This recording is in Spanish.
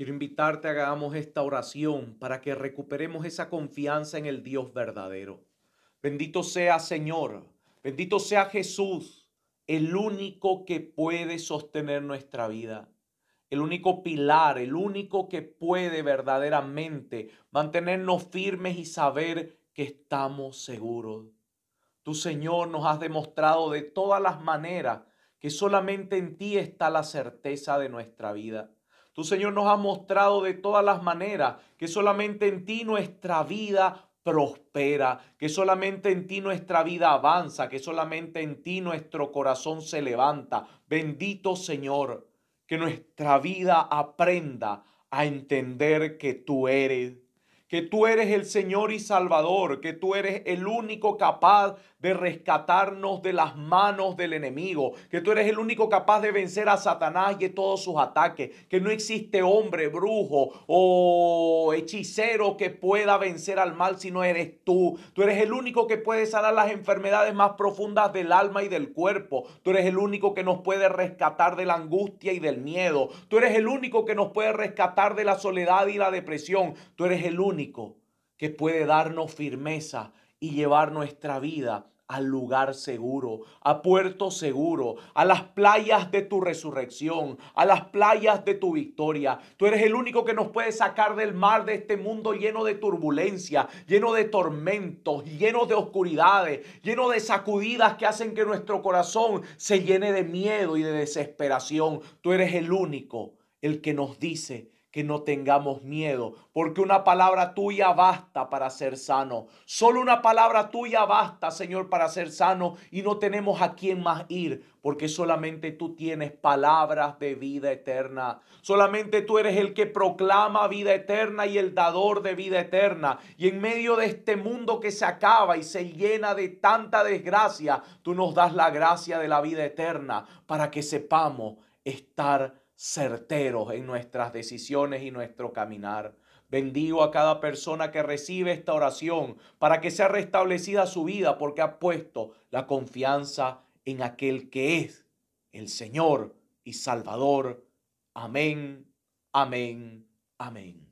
Quiero invitarte a que hagamos esta oración para que recuperemos esa confianza en el Dios verdadero. Bendito sea Señor, bendito sea Jesús, el único que puede sostener nuestra vida, el único pilar, el único que puede verdaderamente mantenernos firmes y saber que estamos seguros. Tu Señor, nos has demostrado de todas las maneras que solamente en ti está la certeza de nuestra vida. Tu Señor, nos ha mostrado de todas las maneras que solamente en ti nuestra vida prospera, que solamente en ti nuestra vida avanza, que solamente en ti nuestro corazón se levanta. Bendito Señor, que nuestra vida aprenda a entender que tú eres que tú eres el Señor y Salvador, que tú eres el único capaz de rescatarnos de las manos del enemigo, que tú eres el único capaz de vencer a Satanás y todos sus ataques, que no existe hombre, brujo o hechicero que pueda vencer al mal si no eres tú. Tú eres el único que puede sanar las enfermedades más profundas del alma y del cuerpo. Tú eres el único que nos puede rescatar de la angustia y del miedo. Tú eres el único que nos puede rescatar de la soledad y la depresión. Tú eres el único que puede darnos firmeza y llevar nuestra vida al lugar seguro, a puerto seguro, a las playas de tu resurrección, a las playas de tu victoria. Tú eres el único que nos puede sacar del mar de este mundo lleno de turbulencia, lleno de tormentos, lleno de oscuridades, lleno de sacudidas que hacen que nuestro corazón se llene de miedo y de desesperación. Tú eres el único, el que nos dice que no tengamos miedo, porque una palabra tuya basta para ser sano. Solo una palabra tuya basta, Señor, para ser sano y no tenemos a quién más ir, porque solamente tú tienes palabras de vida eterna. Solamente tú eres el que proclama vida eterna y el dador de vida eterna. Y en medio de este mundo que se acaba y se llena de tanta desgracia, tú nos das la gracia de la vida eterna para que sepamos estar certeros en nuestras decisiones y nuestro caminar. Bendigo a cada persona que recibe esta oración para que sea restablecida su vida porque ha puesto la confianza en aquel que es el Señor y Salvador. Amén, amén, amén.